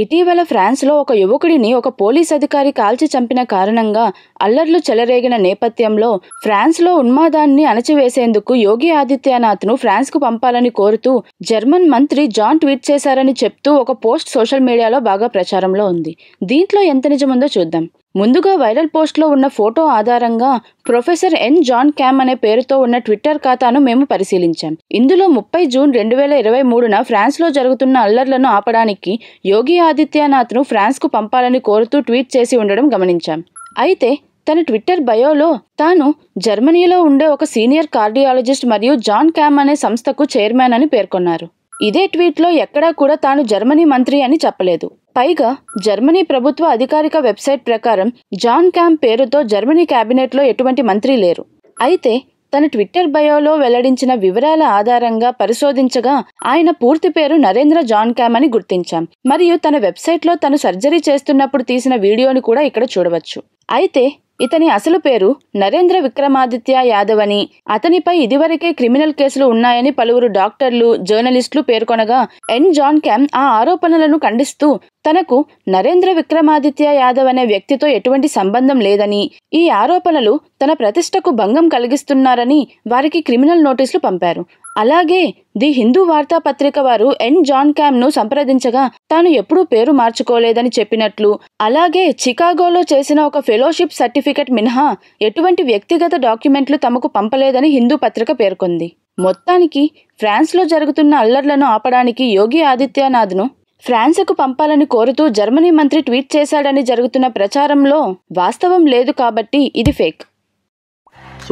ఇటీవల ఫ్రాన్స్లో ఒక యువకుడిని ఒక పోలీస్ అధికారి కాల్చి చంపిన కారణంగా అల్లర్లు చెలరేగిన నేపథ్యంలో ఫ్రాన్స్లో ఉన్మాదాన్ని అణచివేసేందుకు యోగి ఆదిత్యనాథ్ను ఫ్రాన్స్కు పంపాలని కోరుతూ జర్మన్ మంత్రి జాన్ ట్వీట్ చేశారని చెప్తూ ఒక పోస్ట్ సోషల్ మీడియాలో బాగా ప్రచారంలో ఉంది దీంట్లో ఎంత నిజముందో చూద్దాం ముందుగా వైరల్ పోస్ట్లో ఉన్న ఫోటో ఆధారంగా ప్రొఫెసర్ ఎన్ జాన్ క్యామ్ అనే పేరుతో ఉన్న ట్విట్టర్ ఖాతాను మేము పరిశీలించాం ఇందులో ముప్పై జూన్ రెండు వేల ఇరవై మూడున ఫ్రాన్స్లో జరుగుతున్న అల్లర్లను ఆపడానికి యోగి ఆదిత్యనాథ్ను ఫ్రాన్స్కు పంపాలని కోరుతూ ట్వీట్ చేసి ఉండడం గమనించాం అయితే తన ట్విట్టర్ బయోలో తాను జర్మనీలో ఉండే ఒక సీనియర్ కార్డియాలజిస్ట్ మరియు జాన్ క్యామ్ అనే సంస్థకు చైర్మన్ అని పేర్కొన్నారు ఇదే ట్వీట్లో ఎక్కడా కూడా తాను జర్మనీ మంత్రి అని చెప్పలేదు పైగా జర్మనీ ప్రభుత్వ అధికారిక వెబ్సైట్ ప్రకారం జాన్ క్యాంప్ పేరుతో జర్మనీ క్యాబినెట్లో ఎటువంటి మంత్రి లేరు అయితే తన ట్విట్టర్ బయోలో వెల్లడించిన వివరాల ఆధారంగా పరిశోధించగా ఆయన పూర్తి పేరు నరేంద్ర జాన్ క్యామ్ అని గుర్తించాం మరియు తన వెబ్సైట్లో తను సర్జరీ చేస్తున్నప్పుడు తీసిన వీడియోని కూడా ఇక్కడ చూడవచ్చు అయితే ఇతని అసలు పేరు నరేంద్ర విక్రమాదిత్య యాదవ్ అని అతనిపై ఇదివరకే క్రిమినల్ కేసులు ఉన్నాయని పలువురు డాక్టర్లు జర్నలిస్టులు పేర్కొనగా ఎన్ జాన్ క్యామ్ ఆ ఆరోపణలను ఖండిస్తూ తనకు నరేంద్ర విక్రమాదిత్య యాదవ్ అనే వ్యక్తితో ఎటువంటి సంబంధం లేదని ఈ ఆరోపణలు తన ప్రతిష్టకు భంగం కలిగిస్తున్నారని వారికి క్రిమినల్ నోటీసులు పంపారు అలాగే ది హిందూ వార్తాపత్రిక వారు ఎన్ జాన్ క్యామ్ ను సంప్రదించగా తాను ఎప్పుడూ పేరు మార్చుకోలేదని చెప్పినట్లు అలాగే చికాగోలో చేసిన ఒక ఫెలోషిప్ సర్టిఫికెట్ మినహా ఎటువంటి వ్యక్తిగత డాక్యుమెంట్లు తమకు పంపలేదని హిందూ పత్రిక పేర్కొంది మొత్తానికి ఫ్రాన్స్లో జరుగుతున్న అల్లర్లను ఆపడానికి యోగి ఆదిత్యనాథ్ను ఫ్రాన్స్కు పంపాలని కోరుతూ జర్మనీ మంత్రి ట్వీట్ చేశాడని జరుగుతున్న ప్రచారంలో వాస్తవం లేదు కాబట్టి ఇది ఫేక్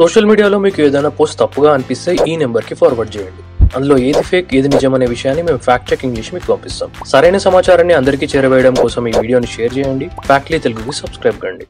సోషల్ మీడియాలో మీకు ఏదైనా పోస్ట్ తప్పుగా అనిపిస్తే ఈ నెంబర్కి ఫార్వర్డ్ చేయండి అందులో ఏది ఫేక్ ఏది నిజం అనే విషయాన్ని మేము ఫ్యాక్ట్ చెకింగ్ చేసి మీకు పంపిస్తాం సరైన సమాచారాన్ని అందరికీ చేరవేయడం కోసం ఈ వీడియోని షేర్ చేయండి ఫ్యాక్ట్లీ తెలుగుకి సబ్స్క్రైబ్ కండి